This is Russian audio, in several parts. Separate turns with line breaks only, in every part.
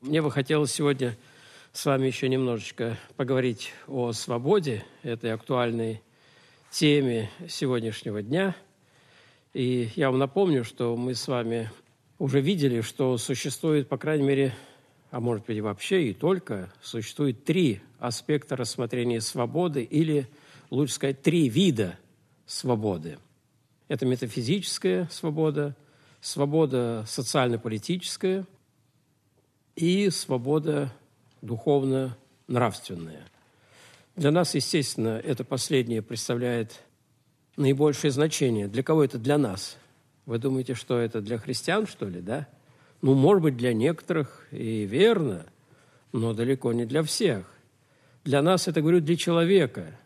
Мне бы хотелось сегодня с вами еще немножечко поговорить о свободе, этой актуальной теме сегодняшнего дня. И я вам напомню, что мы с вами уже видели, что существует, по крайней мере, а может быть и вообще и только, существует три аспекта рассмотрения свободы или, лучше сказать, три вида свободы. Это метафизическая свобода, свобода социально-политическая – и свобода духовно-нравственная. Для нас, естественно, это последнее представляет наибольшее значение. Для кого это для нас? Вы думаете, что это для христиан, что ли, да? Ну, может быть, для некоторых и верно, но далеко не для всех. Для нас это, говорю, для человека.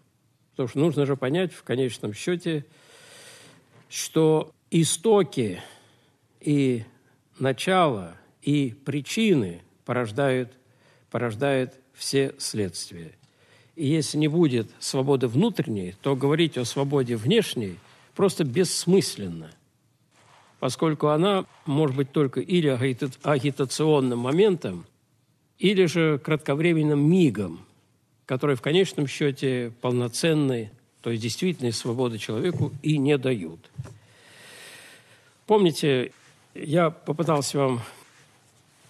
Потому что нужно же понять в конечном счете, что истоки и начало – и причины порождают, порождают все следствия. И если не будет свободы внутренней, то говорить о свободе внешней просто бессмысленно, поскольку она может быть только или агитационным моментом, или же кратковременным мигом, который в конечном счете полноценной, то есть действительной свободы человеку и не дают. Помните, я попытался вам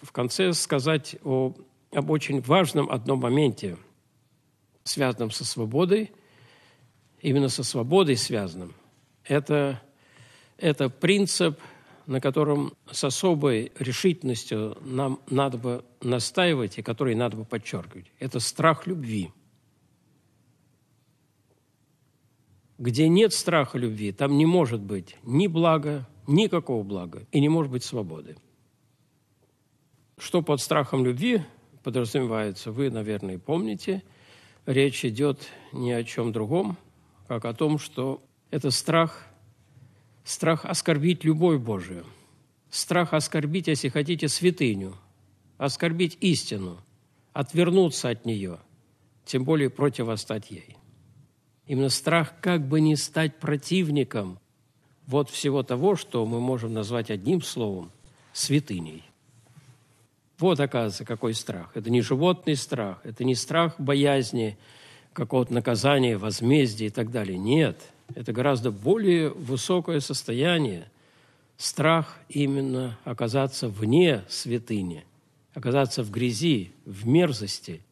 в конце сказать о, об очень важном одном моменте, связанном со свободой, именно со свободой связанным. Это, это принцип, на котором с особой решительностью нам надо бы настаивать и который надо бы подчеркивать. Это страх любви. Где нет страха любви, там не может быть ни блага, никакого блага и не может быть свободы. Что под страхом любви подразумевается, вы, наверное, помните. Речь идет ни о чем другом, как о том, что это страх, страх оскорбить любовь Божию, страх оскорбить, если хотите, святыню, оскорбить истину, отвернуться от нее, тем более противостать ей. Именно страх как бы не стать противником вот всего того, что мы можем назвать одним словом – святыней. Вот, оказывается, какой страх. Это не животный страх, это не страх боязни, какого-то наказания, возмездия и так далее. Нет, это гораздо более высокое состояние. Страх именно оказаться вне святыни, оказаться в грязи, в мерзости,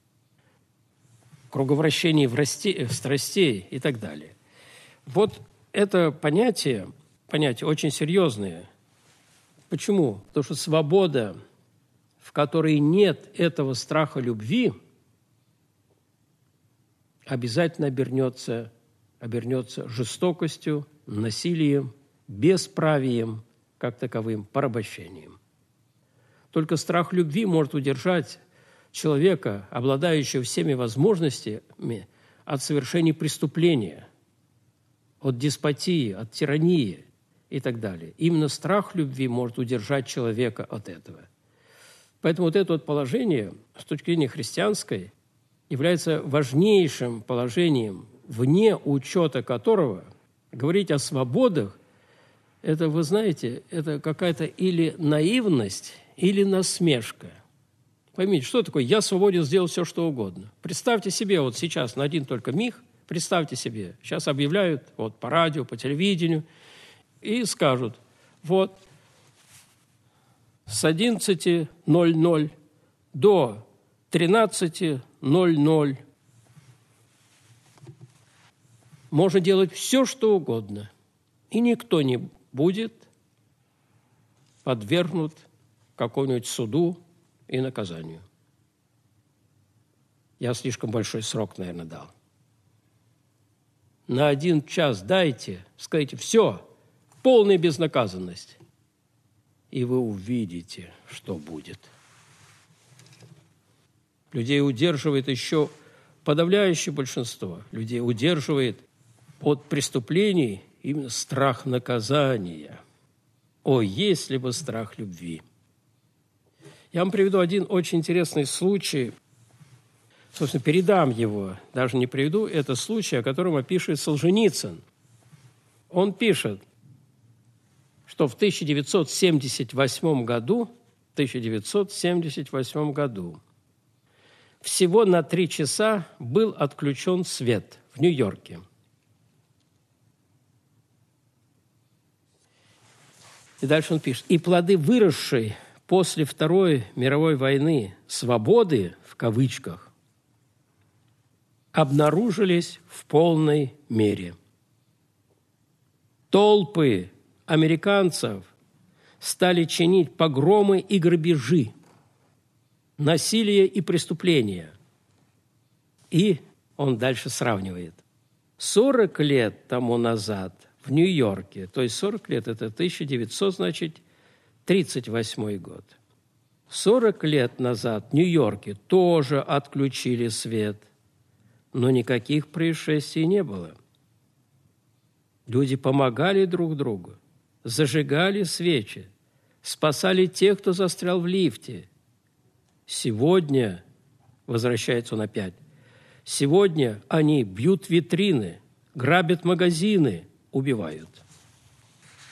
в круговращении в, расте, в э, страстей и так далее. Вот это понятие, понятие очень серьезное. Почему? Потому что свобода – в которой нет этого страха любви, обязательно обернется, обернется жестокостью, насилием, бесправием, как таковым, порабощением. Только страх любви может удержать человека, обладающего всеми возможностями, от совершения преступления, от деспотии, от тирании и так далее. Именно страх любви может удержать человека от этого. Поэтому вот это вот положение с точки зрения христианской является важнейшим положением, вне учета которого говорить о свободах – это, вы знаете, это какая-то или наивность, или насмешка. Поймите, что такое «я свободен сделать все, что угодно». Представьте себе вот сейчас на один только миг, представьте себе, сейчас объявляют вот по радио, по телевидению, и скажут, вот – с 11.00 до 13.00. Можно делать все, что угодно, и никто не будет подвергнут какому-нибудь суду и наказанию. Я слишком большой срок, наверное, дал. На один час дайте, скажите, все, полная безнаказанность и вы увидите, что будет. Людей удерживает еще подавляющее большинство. Людей удерживает от преступлений именно страх наказания. О, если бы страх любви! Я вам приведу один очень интересный случай. Собственно, передам его, даже не приведу. Это случай, о котором опишет Солженицын. Он пишет – что в 1978 году, 1978 году всего на три часа был отключен свет в Нью-Йорке. И дальше он пишет. «И плоды выросшей после Второй мировой войны свободы, в кавычках, обнаружились в полной мере. Толпы американцев стали чинить погромы и грабежи, насилие и преступления. И он дальше сравнивает. 40 лет тому назад в Нью-Йорке, то есть 40 лет – это 1900, значит, 38 год. 40 лет назад в Нью-Йорке тоже отключили свет, но никаких происшествий не было. Люди помогали друг другу зажигали свечи, спасали тех, кто застрял в лифте. Сегодня, возвращается он опять, сегодня они бьют витрины, грабят магазины, убивают.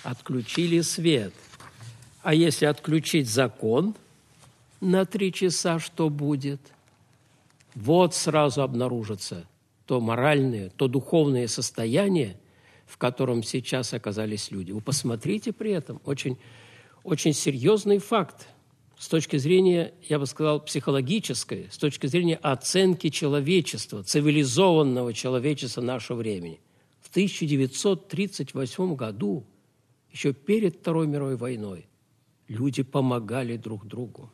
Отключили свет. А если отключить закон на три часа, что будет? Вот сразу обнаружится то моральное, то духовное состояние – в котором сейчас оказались люди. Вы посмотрите при этом очень, очень серьезный факт с точки зрения, я бы сказал, психологической, с точки зрения оценки человечества, цивилизованного человечества нашего времени. В 1938 году, еще перед Второй мировой войной, люди помогали друг другу.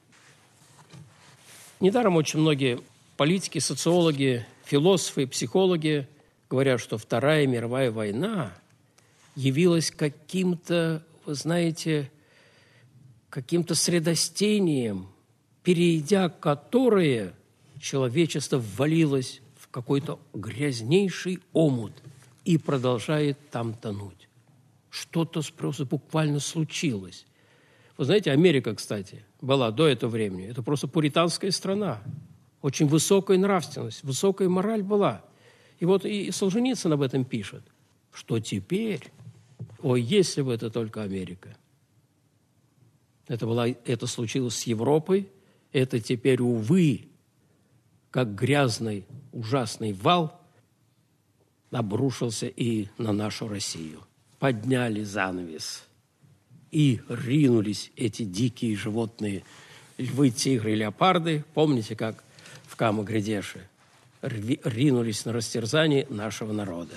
Недаром очень многие политики, социологи, философы, психологи говорят, что Вторая мировая война явилась каким-то, вы знаете, каким-то средостением, перейдя которое человечество ввалилось в какой-то грязнейший омут и продолжает там тонуть. Что-то просто буквально случилось. Вы знаете, Америка, кстати, была до этого времени. Это просто пуританская страна. Очень высокая нравственность, высокая мораль была – и вот и Солженицын об этом пишет, что теперь, о, если бы это только Америка. Это, была, это случилось с Европой, это теперь, увы, как грязный, ужасный вал обрушился и на нашу Россию. Подняли занавес и ринулись эти дикие животные, львы, тигры, леопарды. Помните, как в Камагридеше – ринулись на растерзание нашего народа.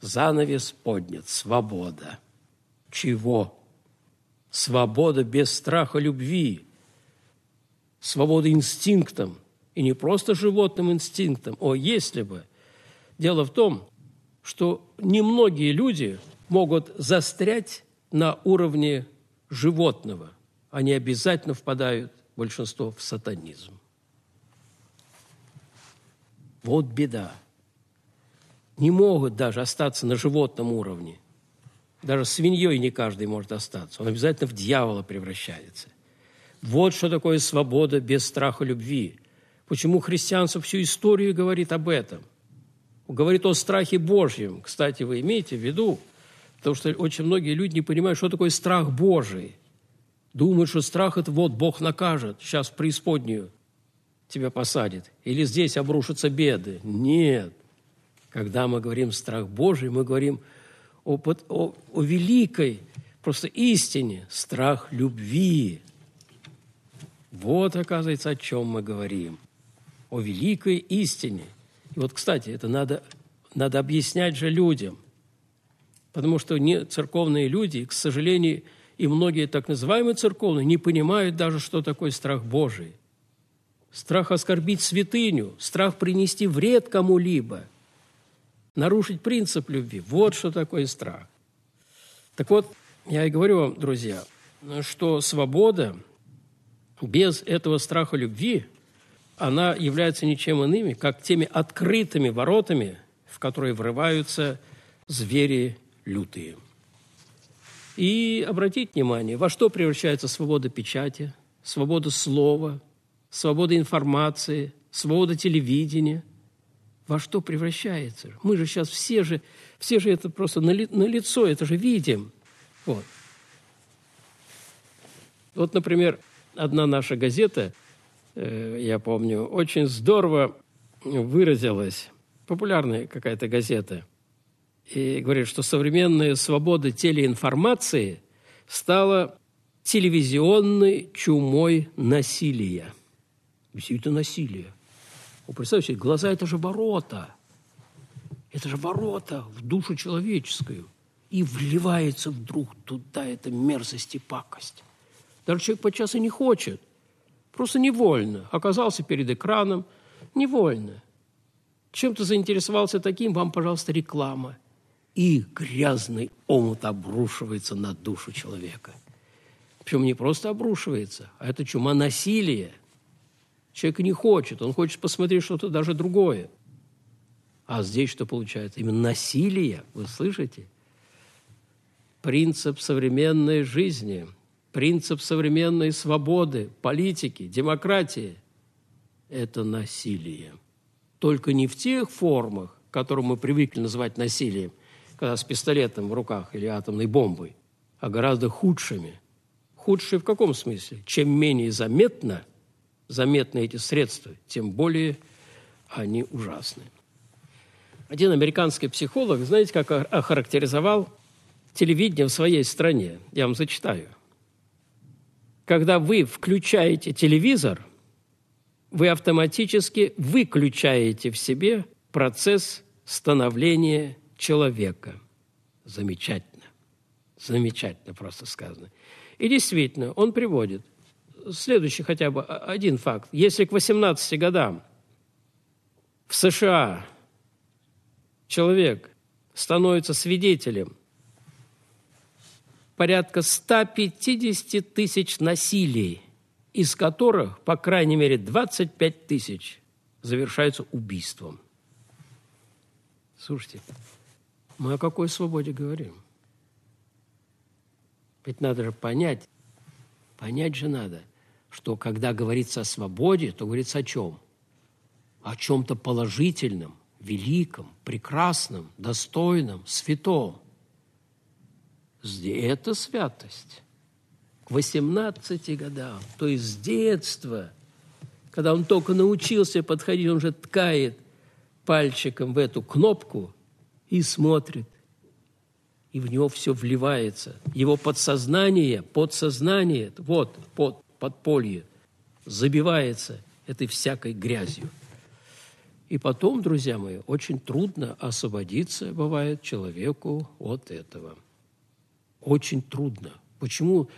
Занавес поднят, свобода. Чего? Свобода без страха любви, свобода инстинктом, и не просто животным инстинктом, о, если бы. Дело в том, что немногие люди могут застрять на уровне животного. Они обязательно впадают, большинство, в сатанизм. Вот беда. Не могут даже остаться на животном уровне. Даже свиньей не каждый может остаться. Он обязательно в дьявола превращается. Вот что такое свобода без страха любви. Почему христианство всю историю говорит об этом? Говорит о страхе Божьем. Кстати, вы имеете в виду, потому что очень многие люди не понимают, что такое страх Божий. Думают, что страх – это вот Бог накажет, сейчас преисподнюю тебя посадит, или здесь обрушатся беды. Нет. Когда мы говорим страх Божий, мы говорим о, о, о великой просто истине, страх любви. Вот, оказывается, о чем мы говорим. О великой истине. И вот, кстати, это надо, надо объяснять же людям. Потому что не церковные люди, к сожалению, и многие так называемые церковные, не понимают даже, что такое страх Божий – страх оскорбить святыню, страх принести вред кому-либо, нарушить принцип любви. Вот что такое страх. Так вот, я и говорю вам, друзья, что свобода без этого страха любви, она является ничем иными, как теми открытыми воротами, в которые врываются звери лютые. И обратить внимание, во что превращается свобода печати, свобода слова – свобода информации, свобода телевидения. Во что превращается? Мы же сейчас все же, все же это просто на, ли, на лицо, это же видим. Вот. вот, например, одна наша газета, э, я помню, очень здорово выразилась, популярная какая-то газета, и говорит, что современная свобода телеинформации стала телевизионной чумой насилия все это насилие. Вы представьте себе, глаза – это же ворота. Это же ворота в душу человеческую. И вливается вдруг туда эта мерзость и пакость. Даже человек подчас и не хочет. Просто невольно. Оказался перед экраном невольно. Чем-то заинтересовался таким, вам, пожалуйста, реклама. И грязный омут обрушивается на душу человека. Причем не просто обрушивается, а это чума насилия – Человек не хочет, он хочет посмотреть что-то даже другое. А здесь что получается? Именно насилие, вы слышите? Принцип современной жизни, принцип современной свободы, политики, демократии – это насилие. Только не в тех формах, которые мы привыкли называть насилием, когда с пистолетом в руках или атомной бомбой, а гораздо худшими. Худшие в каком смысле? Чем менее заметно – заметны эти средства, тем более они ужасны. Один американский психолог, знаете, как охарактеризовал телевидение в своей стране? Я вам зачитаю. Когда вы включаете телевизор, вы автоматически выключаете в себе процесс становления человека. Замечательно. Замечательно просто сказано. И действительно, он приводит – следующий хотя бы один факт. Если к 18 годам в США человек становится свидетелем порядка 150 тысяч насилий, из которых, по крайней мере, 25 тысяч завершаются убийством. Слушайте, мы о какой свободе говорим? Ведь надо же понять, Понять же надо, что когда говорится о свободе, то говорится о чем? О чем-то положительном, великом, прекрасном, достойном, святом. Это святость. К 18 годам, то есть с детства, когда он только научился подходить, он же ткает пальчиком в эту кнопку и смотрит, и в него все вливается. Его подсознание, подсознание, вот, под, подполье, забивается этой всякой грязью. И потом, друзья мои, очень трудно освободиться, бывает, человеку от этого. Очень трудно. Почему,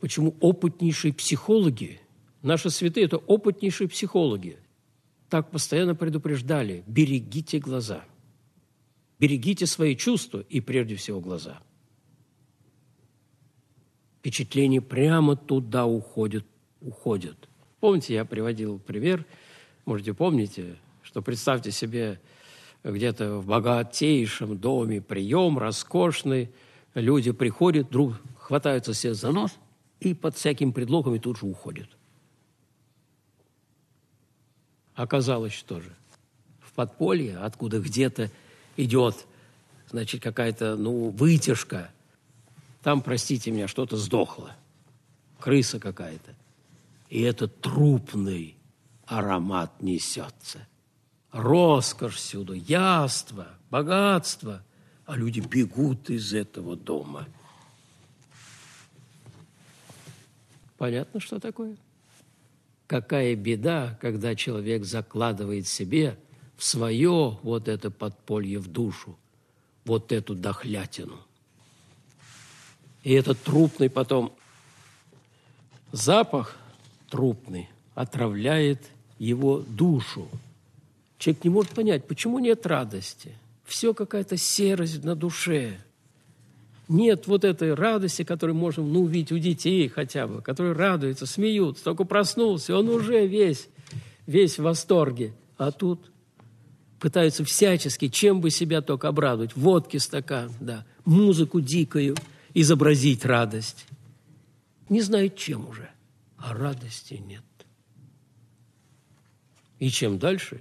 почему опытнейшие психологи, наши святые – это опытнейшие психологи, так постоянно предупреждали – берегите глаза – Берегите свои чувства и прежде всего глаза. Впечатления прямо туда уходят, уходят. Помните, я приводил пример, можете помните, что представьте себе где-то в богатейшем доме прием роскошный, люди приходят, друг хватаются все за нос и под всякими предлогами тут же уходят. Оказалось, что же? В подполье, откуда где-то идет, значит, какая-то, ну, вытяжка. Там, простите меня, что-то сдохло. Крыса какая-то. И этот трупный аромат несется. Роскошь всюду, яство, богатство. А люди бегут из этого дома. Понятно, что такое? Какая беда, когда человек закладывает себе – в свое вот это подполье, в душу, вот эту дохлятину. И этот трупный потом запах трупный отравляет его душу. Человек не может понять, почему нет радости. Все какая-то серость на душе. Нет вот этой радости, которую можем ну, увидеть у детей хотя бы, которые радуются, смеются, только проснулся, он уже весь, весь в восторге. А тут пытаются всячески, чем бы себя только обрадовать, водки стакан, да, музыку дикую, изобразить радость. Не знают, чем уже, а радости нет. И чем дальше,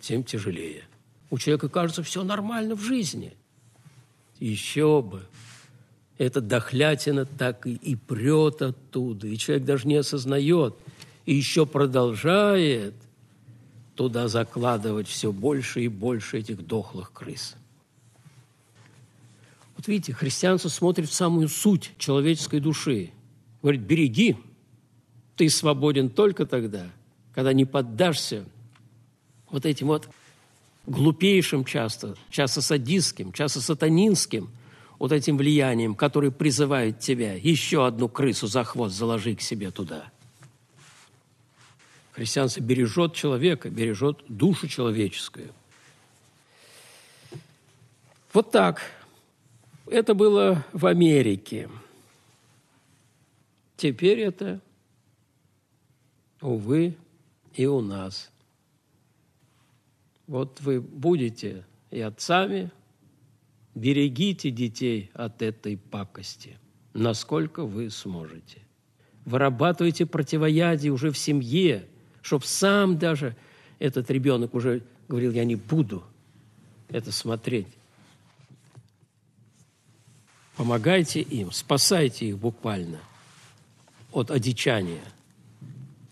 тем тяжелее. У человека кажется, все нормально в жизни. Еще бы. Эта дохлятина так и, и прет оттуда, и человек даже не осознает, и еще продолжает – туда закладывать все больше и больше этих дохлых крыс. Вот видите, христианство смотрит в самую суть человеческой души. Говорит, береги, ты свободен только тогда, когда не поддашься вот этим вот глупейшим часто, часто садистским, часто сатанинским вот этим влиянием, которые призывают тебя еще одну крысу за хвост заложи к себе туда – Христианство бережет человека, бережет душу человеческую. Вот так. Это было в Америке. Теперь это, увы, и у нас. Вот вы будете и отцами, берегите детей от этой пакости, насколько вы сможете. Вырабатывайте противоядие уже в семье – Чтоб сам даже этот ребенок уже говорил, я не буду это смотреть. Помогайте им, спасайте их буквально от одичания.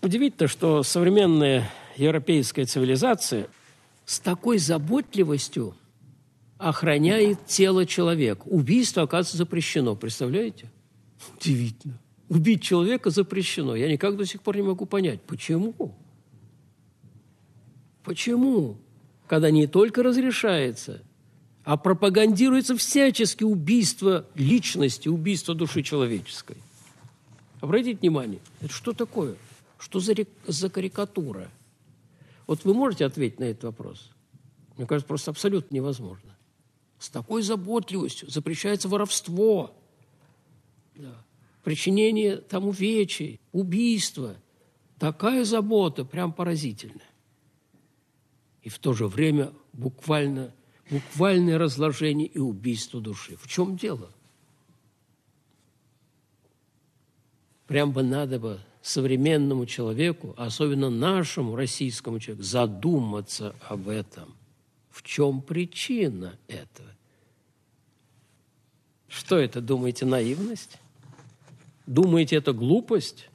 Удивительно, что современная европейская цивилизация с такой заботливостью охраняет тело человека. Убийство, оказывается, запрещено. Представляете? Удивительно. Убить человека запрещено. Я никак до сих пор не могу понять, почему. Почему? Когда не только разрешается, а пропагандируется всячески убийство личности, убийство души человеческой. Обратите внимание, это что такое? Что за, за карикатура? Вот вы можете ответить на этот вопрос? Мне кажется, просто абсолютно невозможно. С такой заботливостью запрещается воровство, да. причинение тому вечи, убийство. Такая забота прям поразительная и в то же время буквально, буквальное разложение и убийство души. В чем дело? Прям бы надо бы современному человеку, а особенно нашему российскому человеку, задуматься об этом. В чем причина этого? Что это, думаете, наивность? Думаете, это глупость?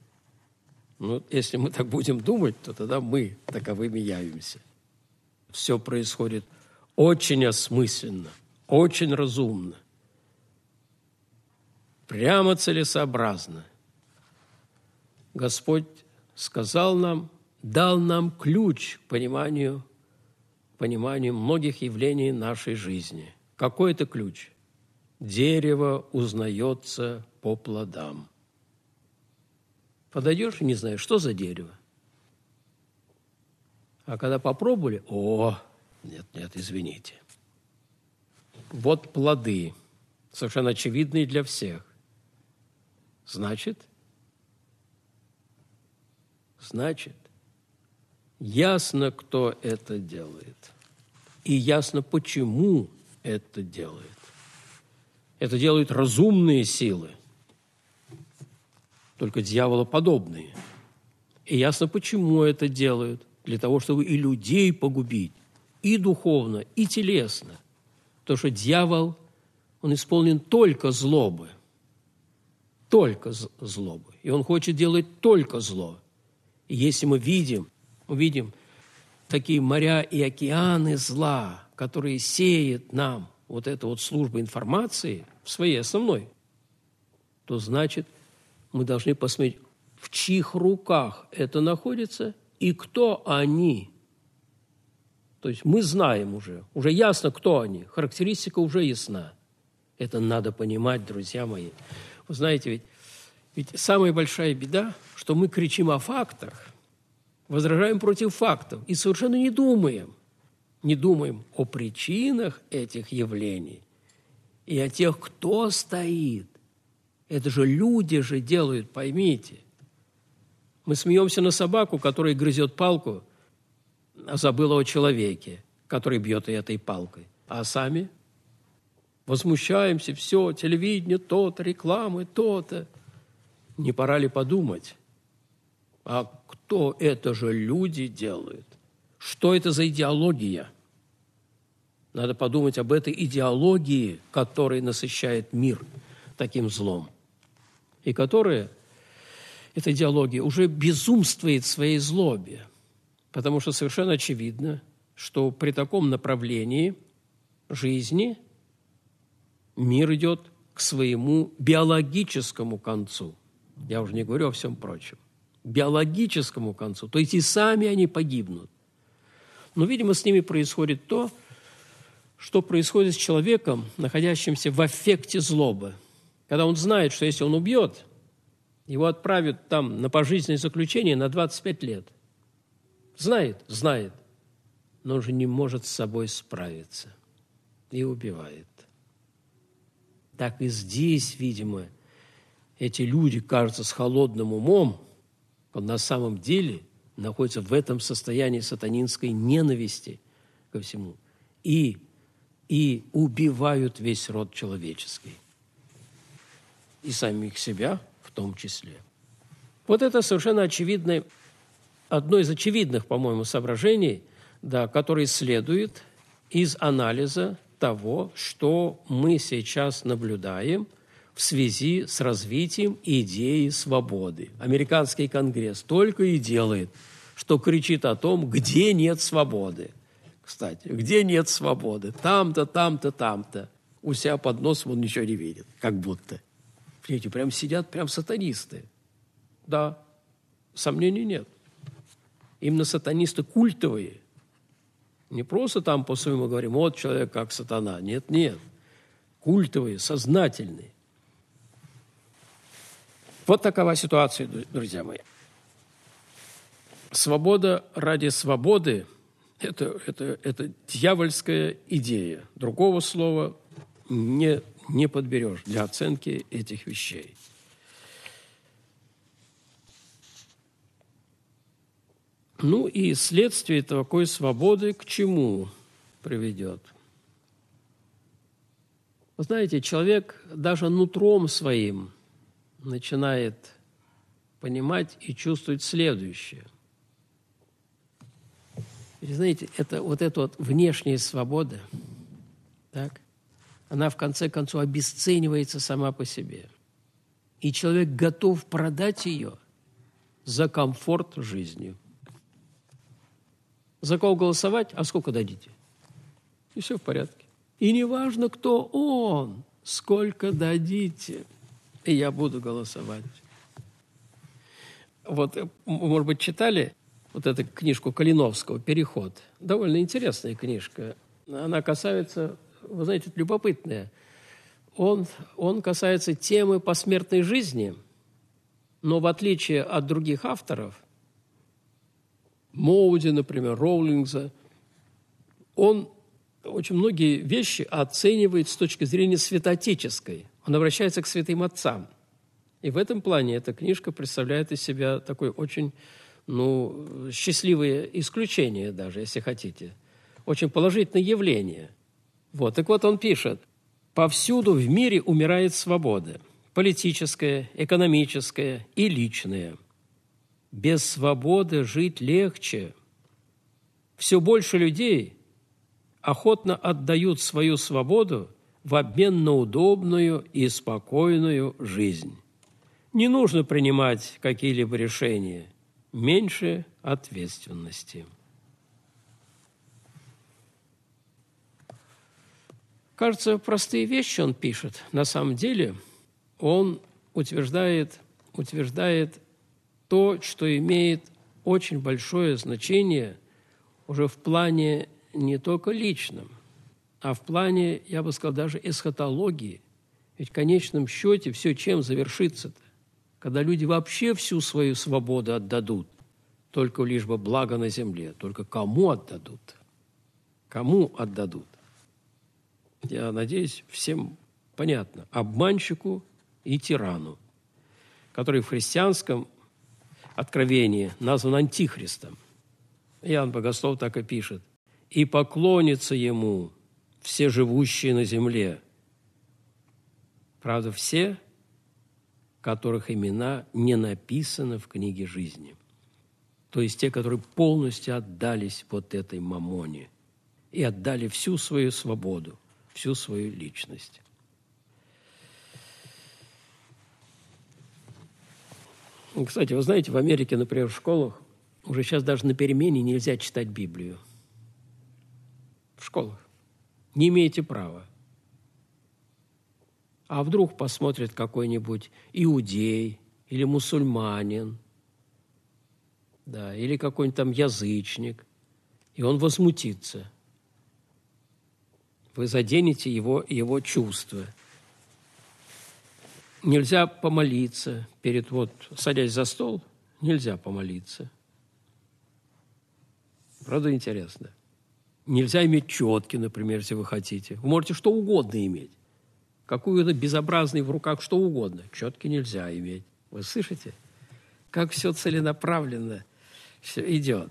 Ну, если мы так будем думать, то тогда мы таковыми явимся все происходит очень осмысленно, очень разумно, прямо целесообразно. Господь сказал нам, дал нам ключ к пониманию, пониманию многих явлений нашей жизни. Какой это ключ? Дерево узнается по плодам. Подойдешь и не знаешь, что за дерево. А когда попробовали, о, нет, нет, извините. Вот плоды, совершенно очевидные для всех. Значит, значит, ясно, кто это делает. И ясно, почему это делает. Это делают разумные силы, только дьяволоподобные. И ясно, почему это делают для того, чтобы и людей погубить, и духовно, и телесно. Потому что дьявол, он исполнен только злобы, только злобы. И он хочет делать только зло. И если мы видим, мы видим такие моря и океаны зла, которые сеет нам вот эта вот служба информации в своей основной, то значит, мы должны посмотреть, в чьих руках это находится и кто они. То есть мы знаем уже, уже ясно, кто они, характеристика уже ясна. Это надо понимать, друзья мои. Вы знаете, ведь, ведь самая большая беда, что мы кричим о фактах, возражаем против фактов и совершенно не думаем, не думаем о причинах этих явлений и о тех, кто стоит. Это же люди же делают, поймите – мы смеемся на собаку, которая грызет палку, а забыла о человеке, который бьет и этой палкой. А сами возмущаемся, все, телевидение, то-то, рекламы, то-то. Не пора ли подумать, а кто это же люди делают? Что это за идеология? Надо подумать об этой идеологии, которая насыщает мир таким злом, и которая этой идеологии уже безумствует в своей злобе, потому что совершенно очевидно, что при таком направлении жизни мир идет к своему биологическому концу. Я уже не говорю о всем прочем. Биологическому концу. То есть и сами они погибнут. Но, видимо, с ними происходит то, что происходит с человеком, находящимся в аффекте злобы. Когда он знает, что если он убьет – его отправят там на пожизненное заключение на 25 лет. Знает? Знает. Но он же не может с собой справиться. И убивает. Так и здесь, видимо, эти люди, кажутся с холодным умом, он на самом деле находится в этом состоянии сатанинской ненависти ко всему. И, и убивают весь род человеческий. И самих себя – в том числе. Вот это совершенно очевидное, одно из очевидных, по-моему, соображений, да, которые следует из анализа того, что мы сейчас наблюдаем в связи с развитием идеи свободы. Американский конгресс только и делает, что кричит о том, где нет свободы. Кстати, где нет свободы? Там-то, там-то, там-то. У себя под носом он ничего не видит, как будто – Видите, прям сидят, прям сатанисты. Да, сомнений нет. Именно сатанисты культовые. Не просто там по-своему говорим, вот человек как сатана. Нет, нет. Культовые, сознательные. Вот такова ситуация, друзья мои. Свобода ради свободы это, – это, это дьявольская идея. Другого слова не, не подберешь для оценки этих вещей. Ну и следствие такой свободы к чему приведет? Вы знаете, человек даже нутром своим начинает понимать и чувствовать следующее. И знаете, это вот эта вот внешняя свобода, так – она в конце концов обесценивается сама по себе. И человек готов продать ее за комфорт жизни. За кого голосовать, а сколько дадите? И все в порядке. И не важно, кто он, сколько дадите, и я буду голосовать. Вот, э, может быть, читали вот эту книжку Калиновского «Переход». Довольно интересная книжка. Она касается вы знаете, это любопытное. Он, он касается темы посмертной жизни, но в отличие от других авторов, Моуди, например, Роулингза, он очень многие вещи оценивает с точки зрения святотеческой. Он обращается к святым отцам. И в этом плане эта книжка представляет из себя такое очень ну, счастливое исключение даже, если хотите. Очень положительное явление. Вот, так вот он пишет. «Повсюду в мире умирает свобода. Политическая, экономическая и личная. Без свободы жить легче. Все больше людей охотно отдают свою свободу в обмен на удобную и спокойную жизнь. Не нужно принимать какие-либо решения. Меньше ответственности. Кажется, простые вещи он пишет. На самом деле он утверждает, утверждает то, что имеет очень большое значение уже в плане не только личном, а в плане, я бы сказал, даже эсхатологии. Ведь в конечном счете все чем завершится-то? Когда люди вообще всю свою свободу отдадут, только лишь бы благо на земле, только кому отдадут? Кому отдадут? я надеюсь, всем понятно, обманщику и тирану, который в христианском откровении назван Антихристом. Иоанн Богослов так и пишет. «И поклонятся ему все живущие на земле». Правда, все, которых имена не написаны в книге жизни. То есть те, которые полностью отдались вот этой мамоне и отдали всю свою свободу, всю свою личность. Ну, кстати, вы знаете, в Америке, например, в школах уже сейчас даже на перемене нельзя читать Библию. В школах. Не имеете права. А вдруг посмотрит какой-нибудь иудей или мусульманин, да, или какой-нибудь там язычник, и он возмутится – вы заденете его, его чувства. Нельзя помолиться перед, вот, садясь за стол, нельзя помолиться. Правда интересно? Нельзя иметь четки, например, если вы хотите. Вы можете что угодно иметь. Какую-то безобразный в руках что угодно. Четки нельзя иметь. Вы слышите? Как все целенаправленно все идет.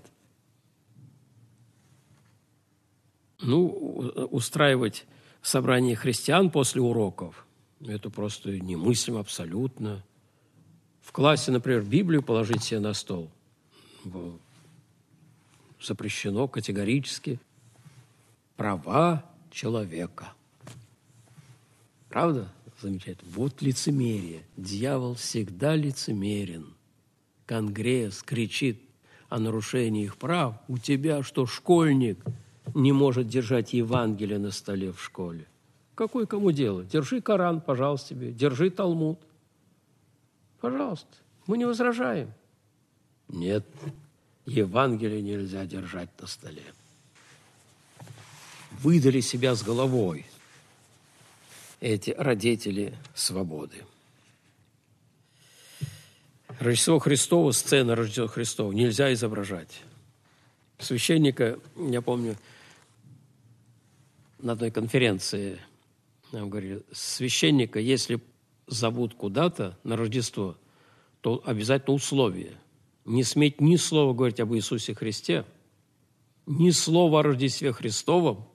Ну, устраивать собрание христиан после уроков – это просто немыслимо абсолютно. В классе, например, Библию положить себе на стол запрещено категорически. Права человека. Правда? Замечательно. Вот лицемерие. Дьявол всегда лицемерен. Конгресс кричит о нарушении их прав. У тебя что, школьник – не может держать Евангелие на столе в школе. Какое кому дело? Держи Коран, пожалуйста, тебе, держи Талмуд. Пожалуйста, мы не возражаем. Нет, Евангелие нельзя держать на столе. Выдали себя с головой эти родители свободы. Рождество Христово, сцена Рождества Христова нельзя изображать. Священника, я помню, на одной конференции нам э, говорили, священника, если зовут куда-то на Рождество, то обязательно условие. Не сметь ни слова говорить об Иисусе Христе, ни слова о Рождестве Христовом,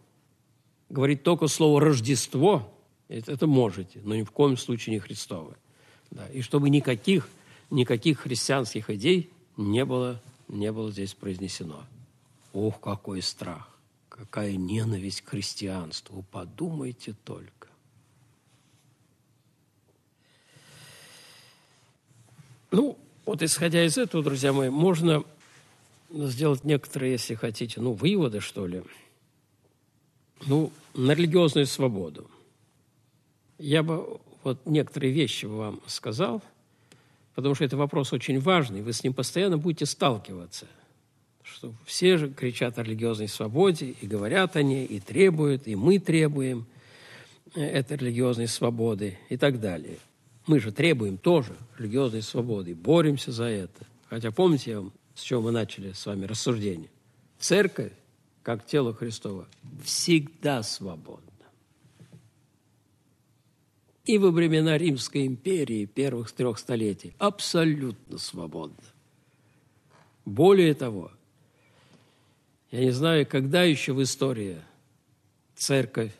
говорить только слово «Рождество», это, это можете, но ни в коем случае не Христово. Да. И чтобы никаких, никаких христианских идей не было, не было здесь произнесено. Ох, какой страх! какая ненависть к христианству. Подумайте только. Ну, вот исходя из этого, друзья мои, можно сделать некоторые, если хотите, ну, выводы, что ли, ну, на религиозную свободу. Я бы вот некоторые вещи вам сказал, потому что это вопрос очень важный, вы с ним постоянно будете сталкиваться – что все же кричат о религиозной свободе, и говорят о ней, и требуют, и мы требуем э, этой религиозной свободы и так далее. Мы же требуем тоже религиозной свободы, боремся за это. Хотя помните, я вам, с чего мы начали с вами рассуждение? Церковь, как тело Христова, всегда свободна. И во времена Римской империи первых трех столетий абсолютно свободна. Более того, я не знаю, когда еще в истории церковь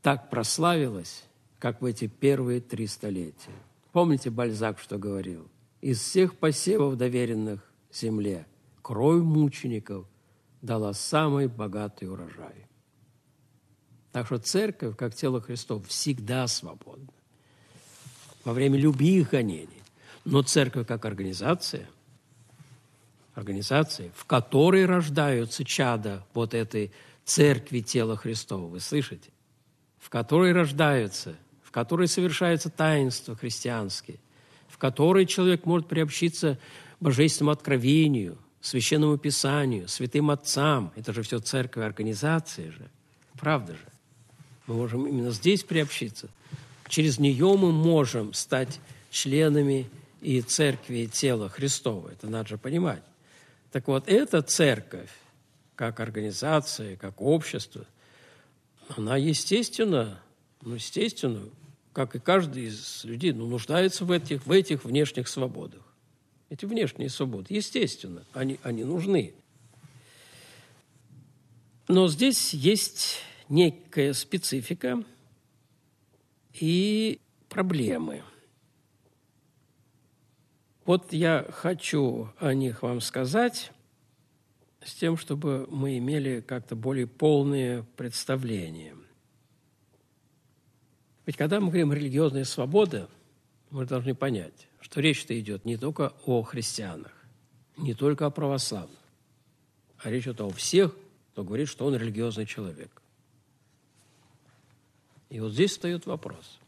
так прославилась, как в эти первые три столетия. Помните Бальзак, что говорил? Из всех посевов, доверенных земле, кровь мучеников дала самый богатый урожай. Так что церковь, как тело Христов, всегда свободна во время любых гонений. Но церковь как организация организации, в которой рождаются чада вот этой церкви тела Христова. Вы слышите? В которой рождаются, в которой совершаются таинства христианские, в которой человек может приобщиться божественному откровению, священному писанию, святым отцам. Это же все церковь и организация же. Правда же? Мы можем именно здесь приобщиться. Через нее мы можем стать членами и церкви, и тела Христова. Это надо же понимать. Так вот, эта церковь, как организация, как общество, она, естественно, ну, естественно, как и каждый из людей, ну, нуждается в этих, в этих внешних свободах. Эти внешние свободы, естественно, они, они нужны. Но здесь есть некая специфика и проблемы – вот я хочу о них вам сказать с тем, чтобы мы имели как-то более полное представление. Ведь когда мы говорим «религиозная свобода», мы должны понять, что речь-то идет не только о христианах, не только о православных, а речь идет о всех, кто говорит, что он религиозный человек. И вот здесь встает вопрос.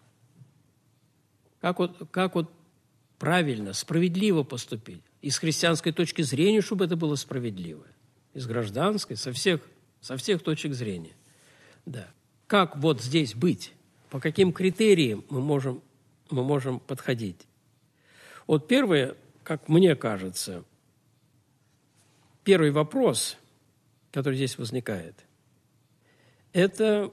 Как вот, как вот правильно, справедливо поступить И с христианской точки зрения, чтобы это было справедливо. И с гражданской, со всех, со всех точек зрения. Да. Как вот здесь быть? По каким критериям мы можем, мы можем подходить? Вот первое, как мне кажется, первый вопрос, который здесь возникает, это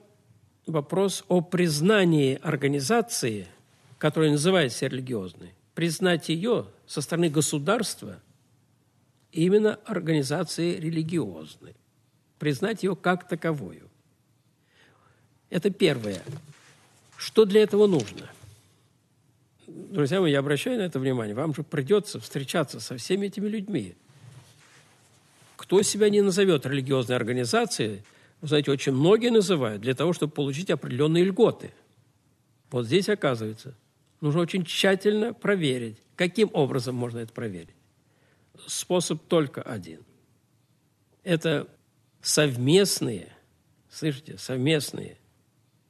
вопрос о признании организации, которая называется религиозной, признать ее со стороны государства именно организации религиозной, признать ее как таковую. Это первое. Что для этого нужно? Друзья мои, я обращаю на это внимание. Вам же придется встречаться со всеми этими людьми. Кто себя не назовет религиозной организацией, вы знаете, очень многие называют для того, чтобы получить определенные льготы. Вот здесь оказывается – нужно очень тщательно проверить. Каким образом можно это проверить? Способ только один. Это совместные, слышите, совместные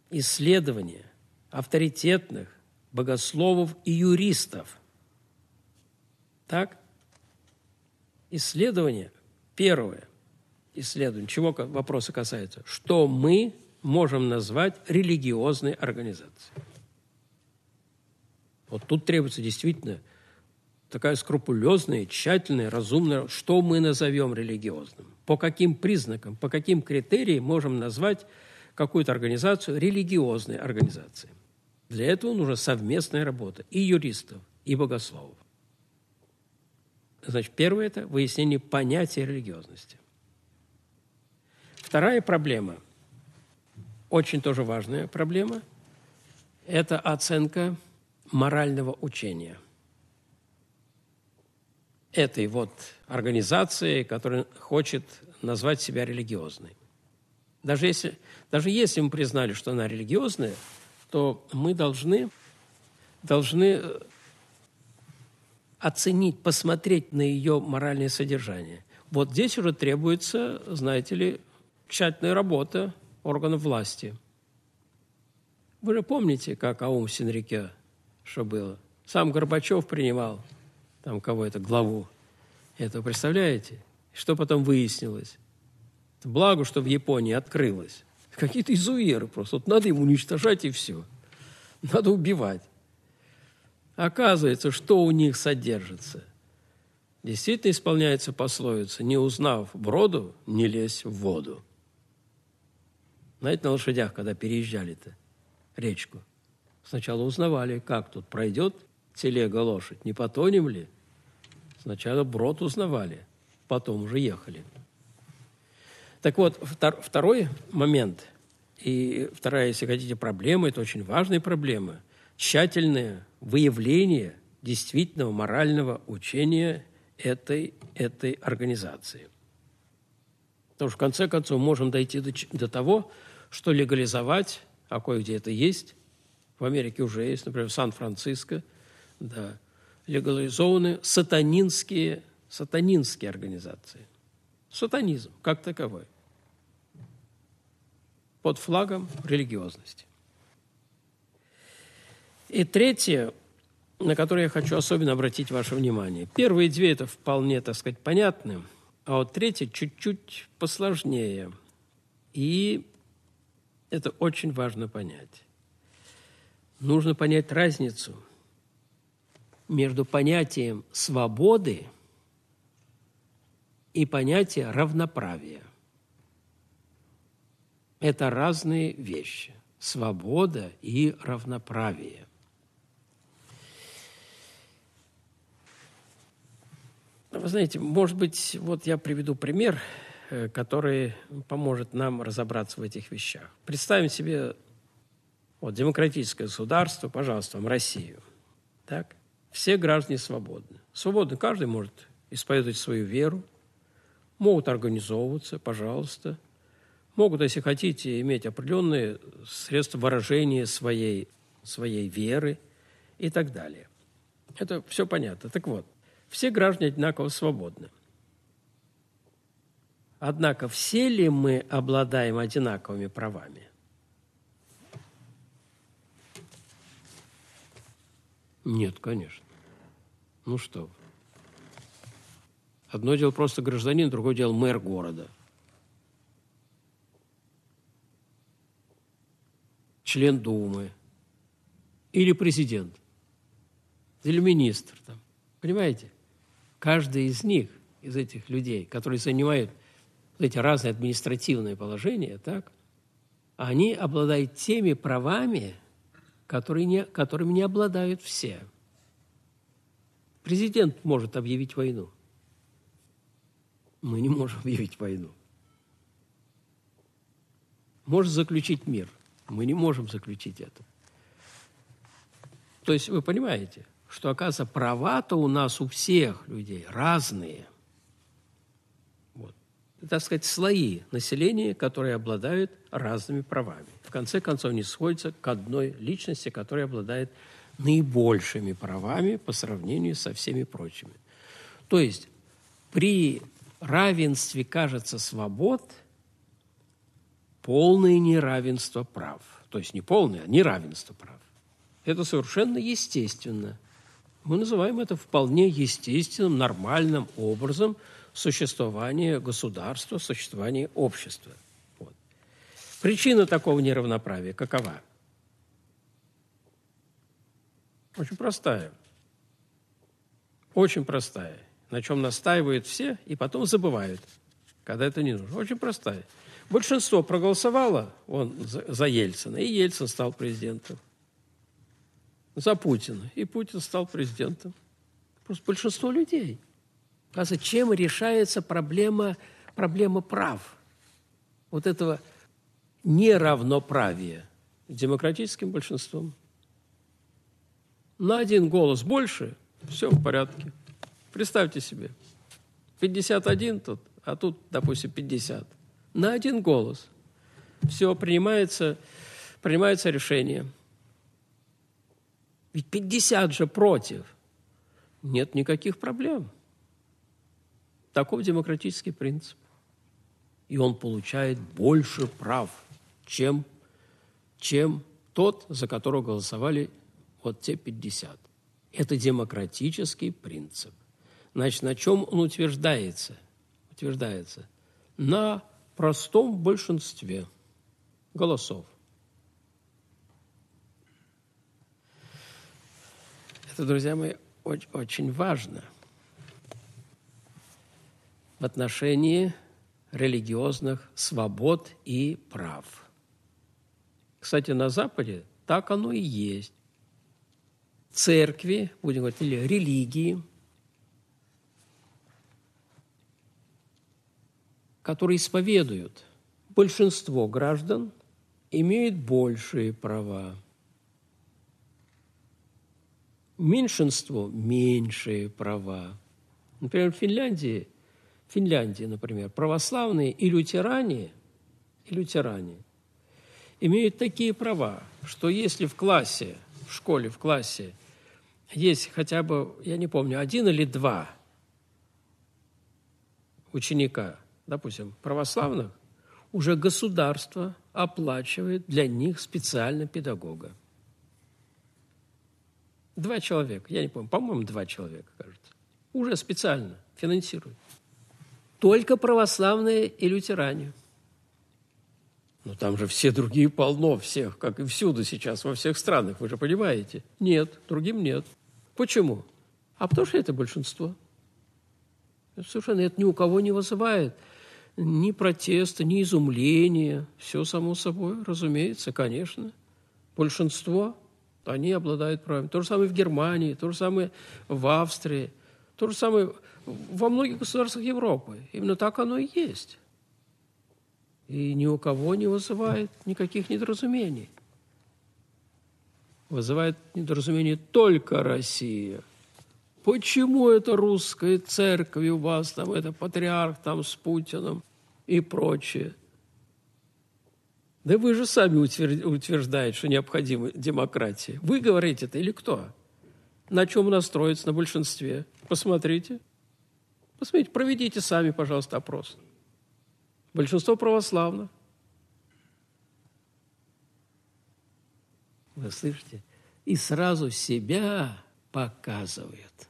исследования авторитетных богословов и юристов. Так? Исследование первое. Исследование. Чего вопросы касаются? Что мы можем назвать религиозной организацией? Вот тут требуется действительно такая скрупулезная, тщательная, разумная, что мы назовем религиозным, по каким признакам, по каким критериям можем назвать какую-то организацию религиозной организацией. Для этого нужна совместная работа и юристов, и богословов. Значит, первое – это выяснение понятия религиозности. Вторая проблема, очень тоже важная проблема – это оценка морального учения этой вот организации, которая хочет назвать себя религиозной. Даже если, даже если мы признали, что она религиозная, то мы должны, должны э, оценить, посмотреть на ее моральное содержание. Вот здесь уже требуется, знаете ли, тщательная работа органов власти. Вы же помните, как Аум Синрике что было. Сам Горбачев принимал там кого это, главу этого, представляете? Что потом выяснилось? Благо, что в Японии открылось. Какие-то изуеры просто. Вот надо им уничтожать и все. Надо убивать. Оказывается, что у них содержится. Действительно исполняется пословица «Не узнав броду, не лезь в воду». Знаете, на лошадях, когда переезжали-то речку – Сначала узнавали, как тут пройдет телега лошадь, не потонем ли? Сначала брод узнавали, потом уже ехали. Так вот, втор второй момент, и вторая, если хотите, проблема, это очень важная проблема, тщательное выявление действительного морального учения этой, этой организации. Потому что, в конце концов, можем дойти до, до того, что легализовать, а кое-где это есть, в Америке уже есть, например, в Сан-Франциско, да, легализованы сатанинские, сатанинские организации. Сатанизм как таковой. Под флагом религиозности. И третье, на которое я хочу особенно обратить ваше внимание. Первые две – это вполне, так сказать, понятны, а вот третье чуть-чуть посложнее. И это очень важно понять нужно понять разницу между понятием свободы и понятием равноправия. Это разные вещи. Свобода и равноправие. Вы знаете, может быть, вот я приведу пример, э, который поможет нам разобраться в этих вещах. Представим себе вот демократическое государство, пожалуйста, вам Россию. Так? Все граждане свободны. Свободны, каждый может исповедовать свою веру, могут организовываться, пожалуйста, могут, если хотите, иметь определенные средства выражения своей, своей веры и так далее. Это все понятно. Так вот, все граждане одинаково свободны. Однако все ли мы обладаем одинаковыми правами? Нет, конечно. Ну что вы. Одно дело просто гражданин, другое дело мэр города. Член Думы. Или президент. Или министр. Там. Понимаете? Каждый из них, из этих людей, которые занимают эти разные административные положения, так, они обладают теми правами, которые не, которыми не обладают все. Президент может объявить войну. Мы не можем объявить войну. Может заключить мир. Мы не можем заключить это. То есть вы понимаете, что, оказывается, права-то у нас у всех людей разные – так сказать, слои населения, которые обладают разными правами. В конце концов, они сходятся к одной личности, которая обладает наибольшими правами по сравнению со всеми прочими. То есть при равенстве, кажется, свобод полное неравенство прав. То есть не полное, а неравенство прав. Это совершенно естественно. Мы называем это вполне естественным, нормальным образом – существование государства, существование общества. Вот. Причина такого неравноправия какова? Очень простая. Очень простая. На чем настаивают все и потом забывают, когда это не нужно. Очень простая. Большинство проголосовало он за, за Ельцина, и Ельцин стал президентом. За Путина, и Путин стал президентом. Просто большинство людей – Оказывается, чем решается проблема, проблема прав, вот этого неравноправия демократическим большинством. На один голос больше, все в порядке. Представьте себе, 51 тут, а тут, допустим, 50. На один голос. Все, принимается, принимается решение. Ведь 50 же против. Нет никаких проблем. Таков демократический принцип. И он получает больше прав, чем, чем тот, за которого голосовали вот те 50. Это демократический принцип. Значит, на чем он утверждается? Утверждается на простом большинстве голосов. Это, друзья мои, очень, очень важно – в отношении религиозных свобод и прав. Кстати, на Западе так оно и есть. Церкви, будем говорить, или религии, которые исповедуют большинство граждан, имеют большие права. Меньшинство – меньшие права. Например, в Финляндии Финляндии, например, православные и лютеране, и лютеране имеют такие права, что если в классе, в школе, в классе есть хотя бы, я не помню, один или два ученика, допустим, православных, уже государство оплачивает для них специально педагога. Два человека, я не помню, по-моему, два человека, кажется. Уже специально финансирует только православные и лютеране. Но там же все другие полно, всех, как и всюду сейчас, во всех странах, вы же понимаете. Нет, другим нет. Почему? А потому что это большинство. Совершенно это ни у кого не вызывает ни протеста, ни изумления. Все само собой, разумеется, конечно. Большинство, они обладают правами. То же самое в Германии, то же самое в Австрии, то же самое во многих государствах Европы. Именно так оно и есть. И ни у кого не вызывает никаких недоразумений. Вызывает недоразумение только Россия. Почему это русская церковь у вас, там это патриарх там с Путиным и прочее? Да вы же сами утверждаете, что необходима демократия. Вы говорите это или кто? На чем настроится на большинстве? Посмотрите. Посмотрите, проведите сами, пожалуйста, опрос. Большинство православно. Вы слышите? И сразу себя показывает.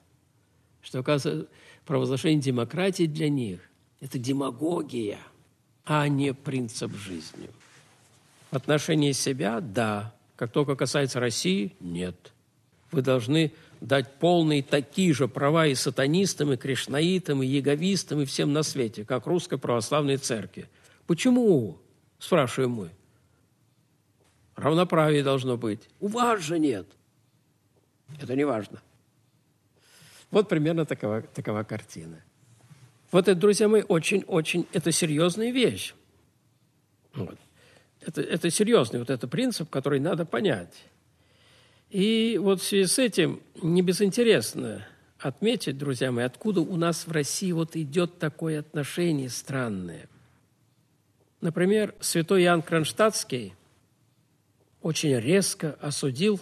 Что, оказывается, провозглашение демократии для них – это демагогия, а не принцип жизни. Отношение себя – да. Как только касается России – нет. Вы должны дать полные такие же права и сатанистам, и кришнаитам, и яговистам, и всем на свете, как Русской Православной Церкви. Почему, спрашиваем мы, равноправие должно быть? У вас же нет. Это не важно. Вот примерно такова, такова картина. Вот это, друзья мои, очень-очень, это серьезная вещь. Вот. Это, это серьезный вот этот принцип, который надо понять. И вот в связи с этим не безинтересно отметить, друзья мои, откуда у нас в России вот идет такое отношение странное. Например, святой Иоанн Кронштадтский очень резко осудил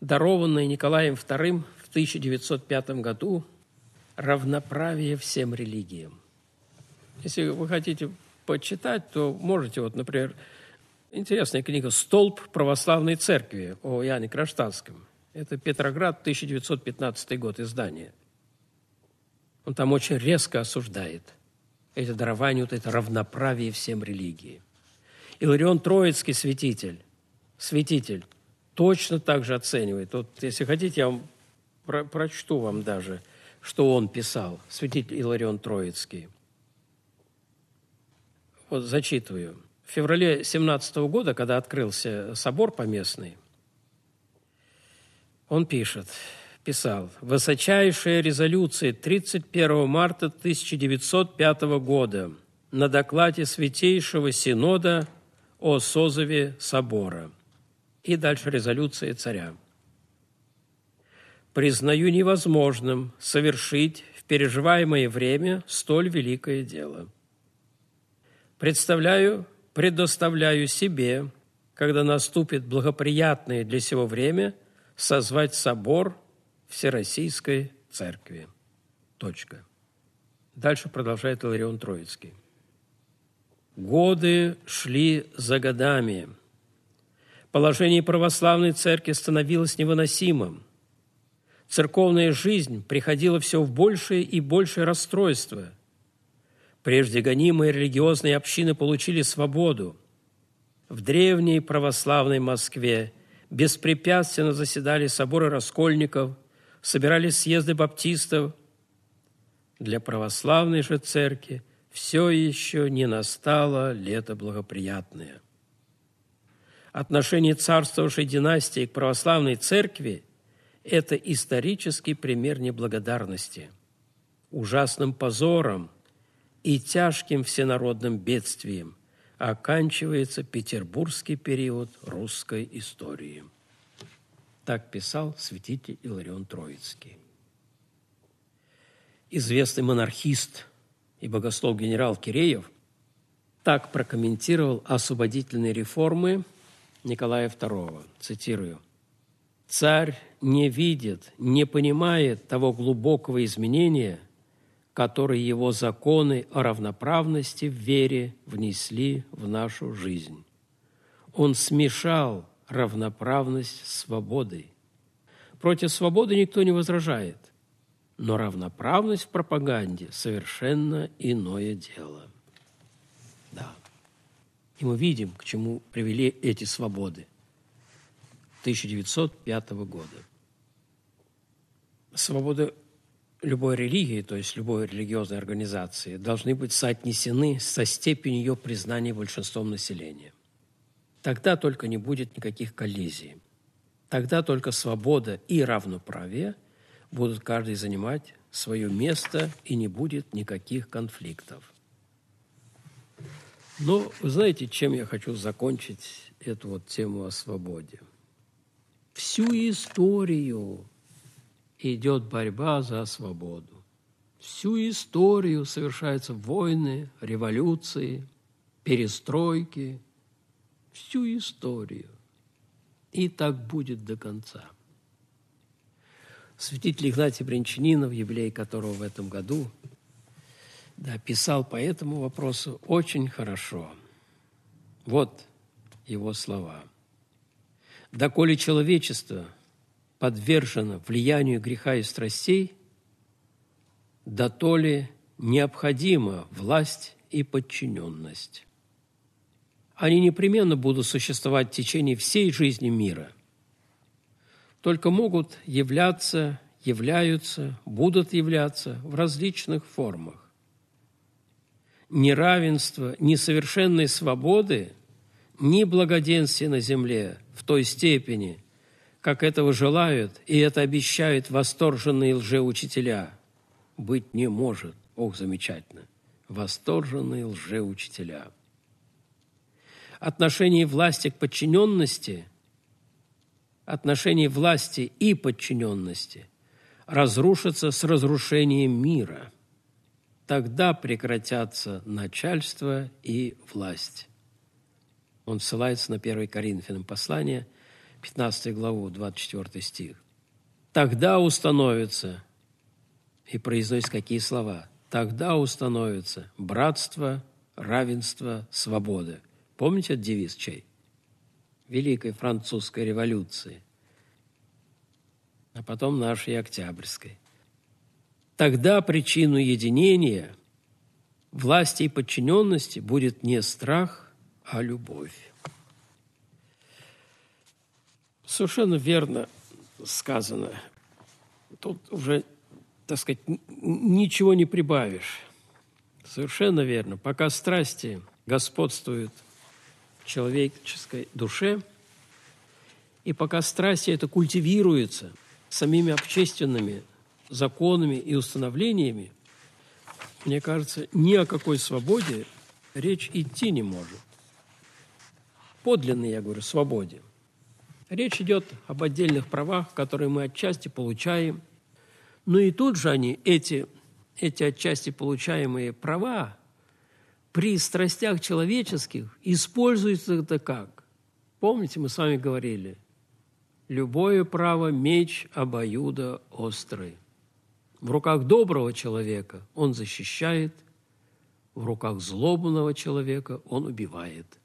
дарованное Николаем II в 1905 году равноправие всем религиям. Если вы хотите почитать, то можете, вот, например, Интересная книга «Столб православной церкви» о Иоанне Кронштадтском. Это Петроград, 1915 год, издание. Он там очень резко осуждает это дарование, вот это равноправие всем религии. Иларион Троицкий, святитель, святитель, точно так же оценивает. Вот, если хотите, я вам про прочту вам даже, что он писал, святитель Иларион Троицкий. Вот зачитываю в феврале 17 года, когда открылся собор поместный, он пишет, писал, «Высочайшая резолюция 31 марта 1905 года на докладе Святейшего Синода о созове собора» и дальше резолюция царя. «Признаю невозможным совершить в переживаемое время столь великое дело. Представляю предоставляю себе, когда наступит благоприятное для сего время, созвать собор Всероссийской Церкви. Точка. Дальше продолжает Ларион Троицкий. Годы шли за годами. Положение православной церкви становилось невыносимым. Церковная жизнь приходила все в большее и большее расстройство – Прежде гонимые религиозные общины получили свободу. В древней православной Москве беспрепятственно заседали соборы раскольников, собирались съезды баптистов. Для православной же церкви все еще не настало лето благоприятное. Отношение царствовавшей династии к православной церкви – это исторический пример неблагодарности. Ужасным позором – и тяжким всенародным бедствием оканчивается петербургский период русской истории. Так писал святитель Иларион Троицкий. Известный монархист и богослов генерал Киреев так прокомментировал освободительные реформы Николая II. Цитирую. «Царь не видит, не понимает того глубокого изменения – который его законы о равноправности в вере внесли в нашу жизнь. Он смешал равноправность с свободой. Против свободы никто не возражает, но равноправность в пропаганде – совершенно иное дело. Да. И мы видим, к чему привели эти свободы 1905 года. Свобода любой религии, то есть любой религиозной организации, должны быть соотнесены со степенью ее признания большинством населения. Тогда только не будет никаких коллизий. Тогда только свобода и равноправие будут каждый занимать свое место и не будет никаких конфликтов. Но ну, вы знаете, чем я хочу закончить эту вот тему о свободе? Всю историю идет борьба за свободу. Всю историю совершаются войны, революции, перестройки. Всю историю. И так будет до конца. Святитель Игнатий Брянчанинов, юбилей которого в этом году, да, писал по этому вопросу очень хорошо. Вот его слова. «Доколе человечество – подвержено влиянию греха и страстей, да то ли необходима власть и подчиненность. Они непременно будут существовать в течение всей жизни мира, только могут являться, являются, будут являться в различных формах. Неравенство, несовершенной свободы, ни благоденствия на земле в той степени, как этого желают, и это обещают восторженные лжеучителя. Быть не может. Ох, замечательно. Восторженные лжеучителя. Отношение власти к подчиненности, отношение власти и подчиненности разрушится с разрушением мира. Тогда прекратятся начальство и власть. Он ссылается на 1 Коринфянам послание – 15 главу, 24 стих. «Тогда установится...» И произносит какие слова? «Тогда установится братство, равенство, свобода». Помните этот девиз чей? Великой французской революции. А потом нашей Октябрьской. Тогда причину единения, власти и подчиненности будет не страх, а любовь. Совершенно верно сказано. Тут уже, так сказать, ничего не прибавишь. Совершенно верно. Пока страсти господствуют в человеческой душе, и пока страсти это культивируется самими общественными законами и установлениями, мне кажется, ни о какой свободе речь идти не может. Подлинной, я говорю, свободе – Речь идет об отдельных правах, которые мы отчасти получаем. Но ну и тут же они, эти, эти отчасти получаемые права, при страстях человеческих используются это как? Помните, мы с вами говорили, любое право – меч обоюда острый. В руках доброго человека он защищает, в руках злобного человека он убивает.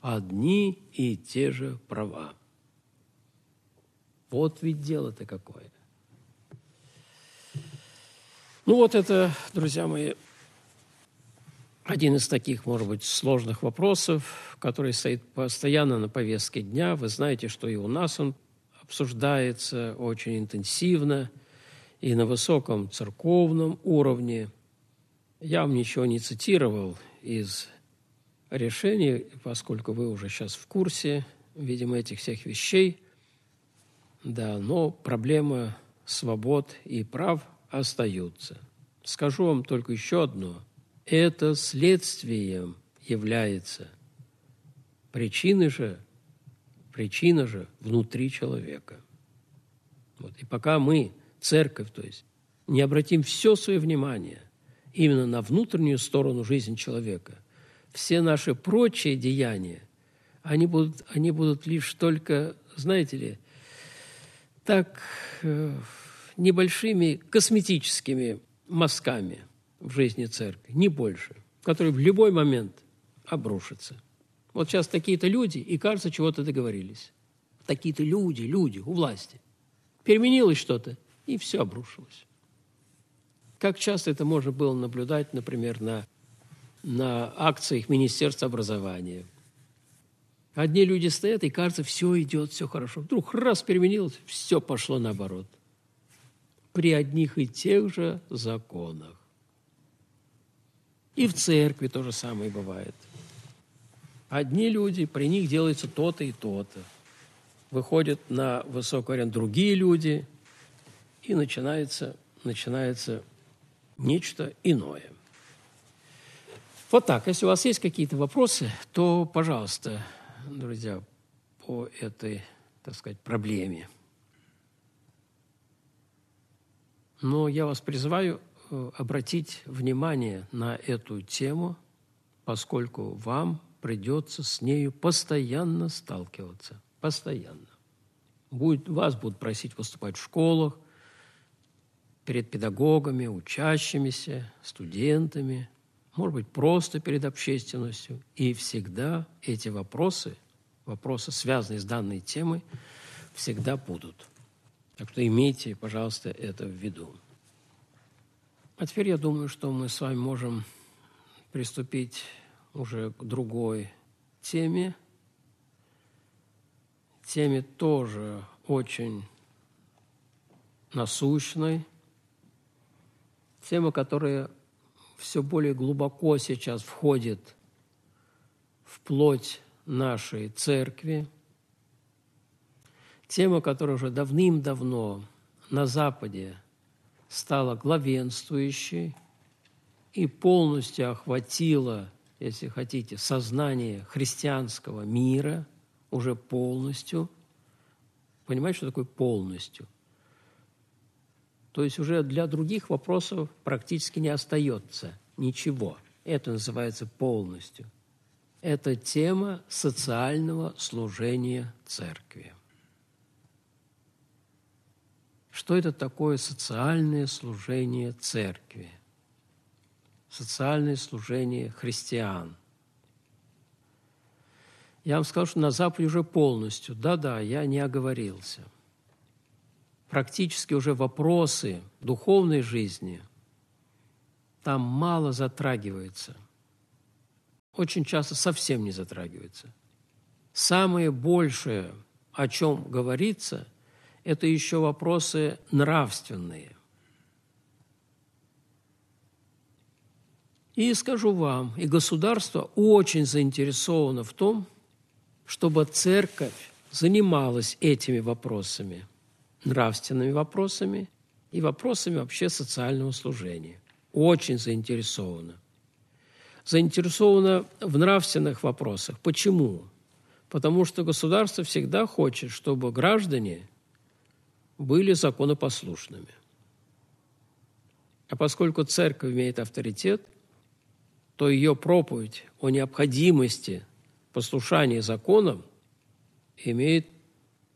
Одни и те же права. Вот ведь дело-то какое. Ну вот это, друзья мои, один из таких, может быть, сложных вопросов, который стоит постоянно на повестке дня. Вы знаете, что и у нас он обсуждается очень интенсивно и на высоком церковном уровне. Я вам ничего не цитировал из решений, поскольку вы уже сейчас в курсе, видимо, этих всех вещей. Да, но проблемы свобод и прав остаются. Скажу вам только еще одно. Это следствием является. Причины же, причина же внутри человека. Вот. И пока мы, церковь, то есть, не обратим все свое внимание именно на внутреннюю сторону жизни человека, все наши прочие деяния, они будут, они будут лишь только, знаете ли, так э, небольшими косметическими мазками в жизни церкви, не больше, которые в любой момент обрушатся. Вот сейчас такие-то люди, и, кажется, чего-то договорились. Такие-то люди, люди у власти. Переменилось что-то, и все обрушилось. Как часто это можно было наблюдать, например, на, на акциях Министерства образования – Одни люди стоят, и кажется, все идет, все хорошо. Вдруг раз переменилось, все пошло наоборот. При одних и тех же законах. И в церкви то же самое бывает. Одни люди, при них делается то-то и то-то. Выходят на высокий арену другие люди, и начинается, начинается нечто иное. Вот так. Если у вас есть какие-то вопросы, то, пожалуйста, друзья, по этой, так сказать, проблеме. Но я вас призываю э, обратить внимание на эту тему, поскольку вам придется с нею постоянно сталкиваться. Постоянно. Будет, вас будут просить выступать в школах, перед педагогами, учащимися, студентами – может быть, просто перед общественностью. И всегда эти вопросы, вопросы, связанные с данной темой, всегда будут. Так что имейте, пожалуйста, это в виду. А теперь я думаю, что мы с вами можем приступить уже к другой теме. Теме тоже очень насущной. Тема, которая все более глубоко сейчас входит в плоть нашей церкви. Тема, которая уже давным-давно на Западе стала главенствующей и полностью охватила, если хотите, сознание христианского мира уже полностью. Понимаете, что такое полностью? То есть уже для других вопросов практически не остается ничего. Это называется полностью. Это тема социального служения церкви. Что это такое социальное служение церкви? Социальное служение христиан. Я вам сказал, что на Западе уже полностью. Да-да, я не оговорился – практически уже вопросы духовной жизни там мало затрагиваются Очень часто совсем не затрагиваются Самое большее, о чем говорится, это еще вопросы нравственные. И скажу вам, и государство очень заинтересовано в том, чтобы церковь занималась этими вопросами – нравственными вопросами и вопросами вообще социального служения. Очень заинтересована. Заинтересована в нравственных вопросах. Почему? Потому что государство всегда хочет, чтобы граждане были законопослушными. А поскольку церковь имеет авторитет, то ее проповедь о необходимости послушания законам имеет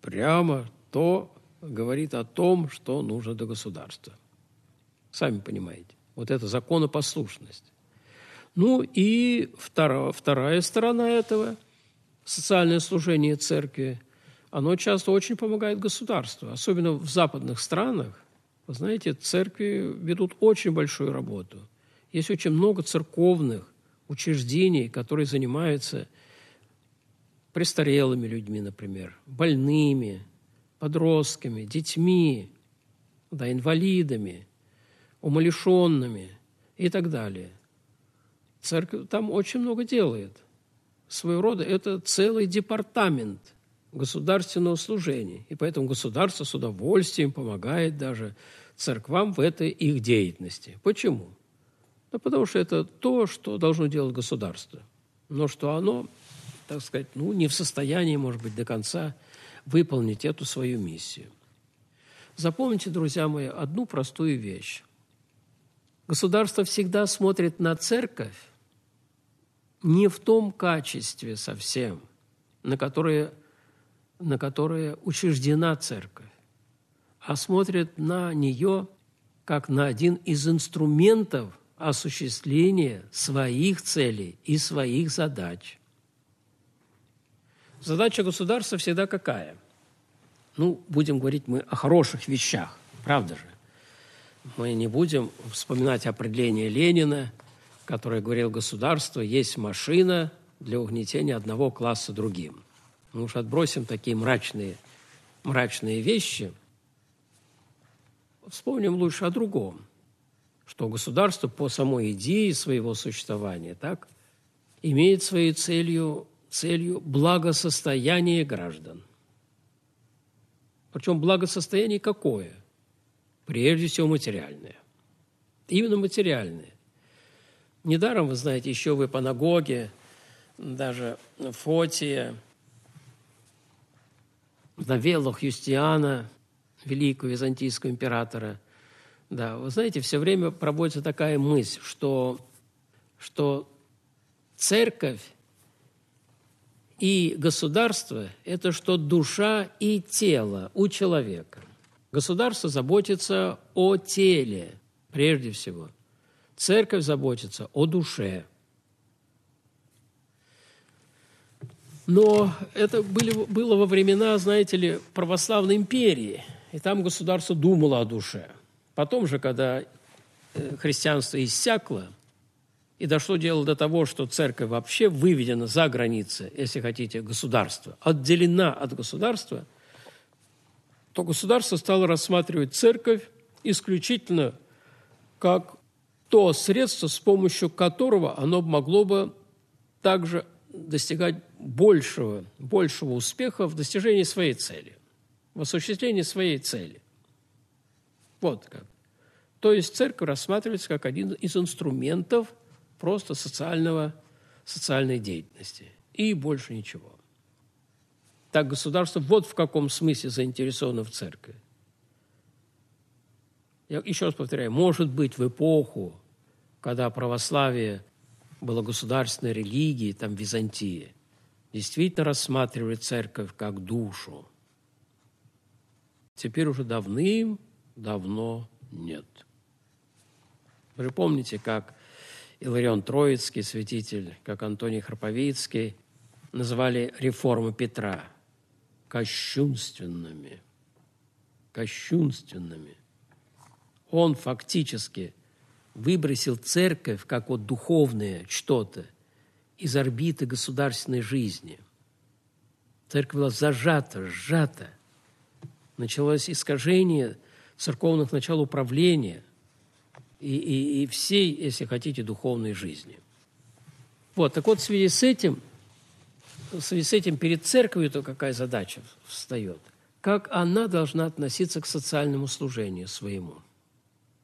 прямо то, говорит о том, что нужно для государства. Сами понимаете. Вот это законопослушность. Ну и вторая, вторая сторона этого – социальное служение церкви. Оно часто очень помогает государству, особенно в западных странах. Вы знаете, церкви ведут очень большую работу. Есть очень много церковных учреждений, которые занимаются престарелыми людьми, например, больными, подростками, детьми, да, инвалидами, умалишенными и так далее. Церковь там очень много делает. Своего рода это целый департамент государственного служения. И поэтому государство с удовольствием помогает даже церквам в этой их деятельности. Почему? Да потому что это то, что должно делать государство. Но что оно, так сказать, ну, не в состоянии, может быть, до конца – выполнить эту свою миссию. Запомните, друзья мои, одну простую вещь. Государство всегда смотрит на церковь не в том качестве совсем, на которое, на которое учреждена церковь, а смотрит на нее как на один из инструментов осуществления своих целей и своих задач. Задача государства всегда какая? Ну, будем говорить мы о хороших вещах, правда же? Мы не будем вспоминать определение Ленина, который говорил, государство есть машина для угнетения одного класса другим. Мы уж отбросим такие мрачные, мрачные вещи. Вспомним лучше о другом, что государство по самой идее своего существования так, имеет своей целью целью благосостояния граждан. Причем благосостояние какое? Прежде всего материальное. Именно материальное. Недаром, вы знаете, еще в Ипанагоге, даже Фотия, в новеллах Юстиана, великого византийского императора, да, вы знаете, все время проводится такая мысль, что, что церковь и государство – это что душа и тело у человека. Государство заботится о теле прежде всего. Церковь заботится о душе. Но это были, было во времена, знаете ли, православной империи, и там государство думало о душе. Потом же, когда э, христианство иссякло – и дошло дело до того, что церковь вообще выведена за границы, если хотите, государства, отделена от государства, то государство стало рассматривать церковь исключительно как то средство, с помощью которого оно могло бы также достигать большего, большего успеха в достижении своей цели, в осуществлении своей цели. Вот как. То есть церковь рассматривается как один из инструментов – просто социального, социальной деятельности. И больше ничего. Так государство вот в каком смысле заинтересовано в церкви. Я еще раз повторяю, может быть, в эпоху, когда православие было государственной религией, там, Византии, действительно рассматривали церковь как душу. Теперь уже давным-давно нет. Вы же помните, как Иларион Троицкий, святитель, как Антоний Храповицкий, называли реформы Петра кощунственными. Кощунственными. Он фактически выбросил церковь как вот духовное что-то из орбиты государственной жизни. Церковь была зажата, сжата. Началось искажение церковных начал управления – и, и, и всей, если хотите, духовной жизни. Вот, так вот, в связи с этим, в связи с этим перед церковью то какая задача встает? Как она должна относиться к социальному служению своему?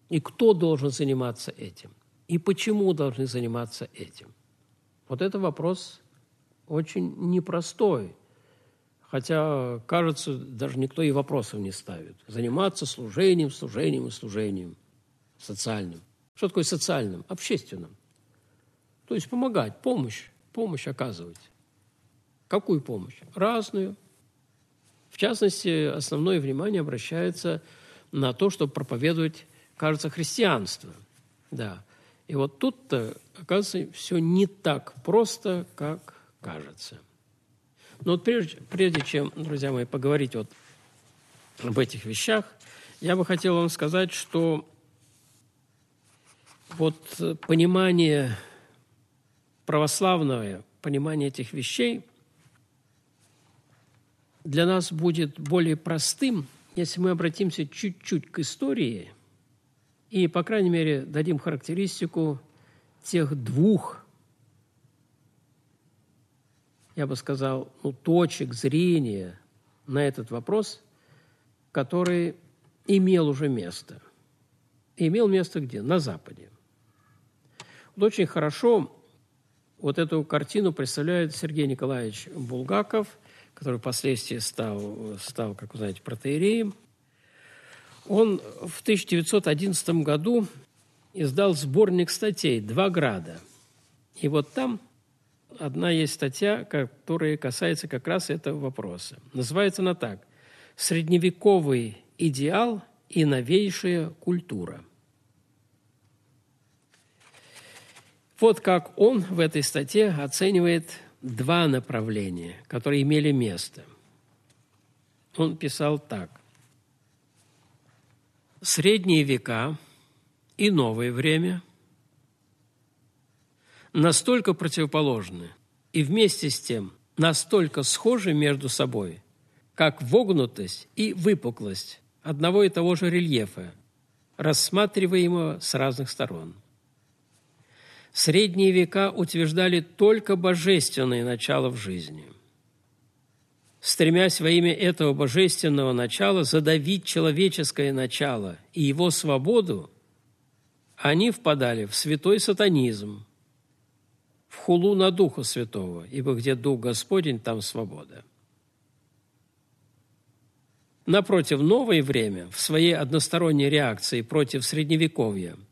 И кто должен заниматься этим? И почему должны заниматься этим? Вот это вопрос очень непростой, Хотя, кажется, даже никто и вопросов не ставит. Заниматься служением, служением и служением социальным. Что такое социальным? Общественным. То есть помогать, помощь, помощь оказывать. Какую помощь? Разную. В частности, основное внимание обращается на то, чтобы проповедовать, кажется, христианство. Да. И вот тут-то, оказывается, все не так просто, как кажется. Но вот прежде, прежде чем, друзья мои, поговорить вот об этих вещах, я бы хотел вам сказать, что вот э, понимание православное понимание этих вещей для нас будет более простым, если мы обратимся чуть-чуть к истории и, по крайней мере, дадим характеристику тех двух, я бы сказал, ну, точек зрения на этот вопрос, который имел уже место. И имел место где? На Западе. Вот очень хорошо вот эту картину представляет Сергей Николаевич Булгаков, который впоследствии стал, стал как вы знаете, протеереем. Он в 1911 году издал сборник статей «Два града». И вот там одна есть статья, которая касается как раз этого вопроса. Называется она так «Средневековый идеал и новейшая культура». Вот как он в этой статье оценивает два направления, которые имели место. Он писал так. Средние века и новое время настолько противоположны и вместе с тем настолько схожи между собой, как вогнутость и выпуклость одного и того же рельефа, рассматриваемого с разных сторон – средние века утверждали только божественное начало в жизни, стремясь во имя этого божественного начала задавить человеческое начало и его свободу, они впадали в святой сатанизм, в хулу на Духа Святого, ибо где Дух Господень, там свобода. Напротив, новое время в своей односторонней реакции против Средневековья –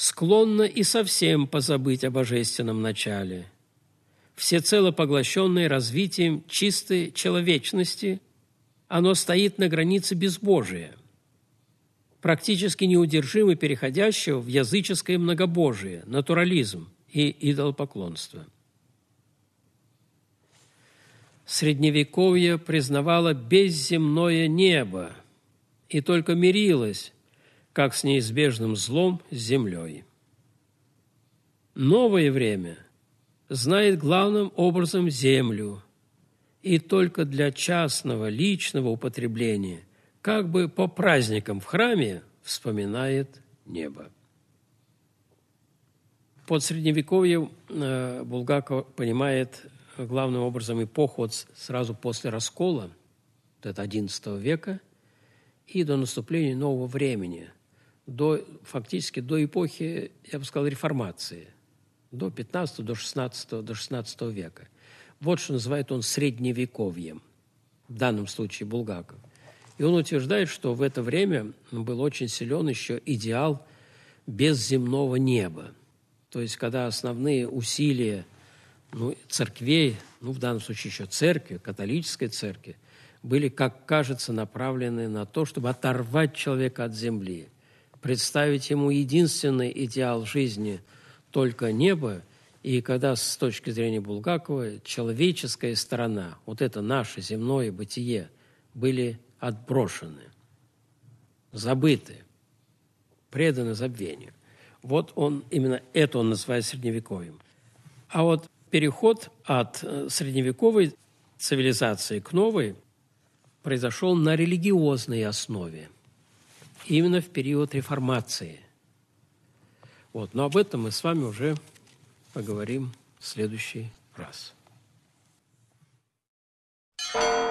склонна и совсем позабыть о божественном начале, всецело поглощенной развитием чистой человечности, оно стоит на границе безбожия, практически неудержимо переходящего в языческое многобожие, натурализм и идолопоклонство. Средневековье признавало безземное небо и только мирилось как с неизбежным злом с землей. Новое время знает главным образом землю, и только для частного, личного употребления, как бы по праздникам в храме, вспоминает небо. Под средневековьем э, Булгаков понимает э, главным образом эпоху сразу после раскола, это XI века, и до наступления нового времени – до, фактически до эпохи, я бы сказал, реформации, до 15 до 16 до 16 века. Вот что называет он средневековьем, в данном случае Булгаков. И он утверждает, что в это время был очень силен еще идеал безземного неба. То есть, когда основные усилия ну, церквей, ну, в данном случае еще церкви, католической церкви, были, как кажется, направлены на то, чтобы оторвать человека от земли – представить ему единственный идеал жизни – только небо, и когда с точки зрения Булгакова человеческая сторона, вот это наше земное бытие, были отброшены, забыты, преданы забвению. Вот он, именно это он называет средневековьем. А вот переход от э, средневековой цивилизации к новой произошел на религиозной основе – именно в период реформации. Вот. Но об этом мы с вами уже поговорим в следующий раз. Thank you.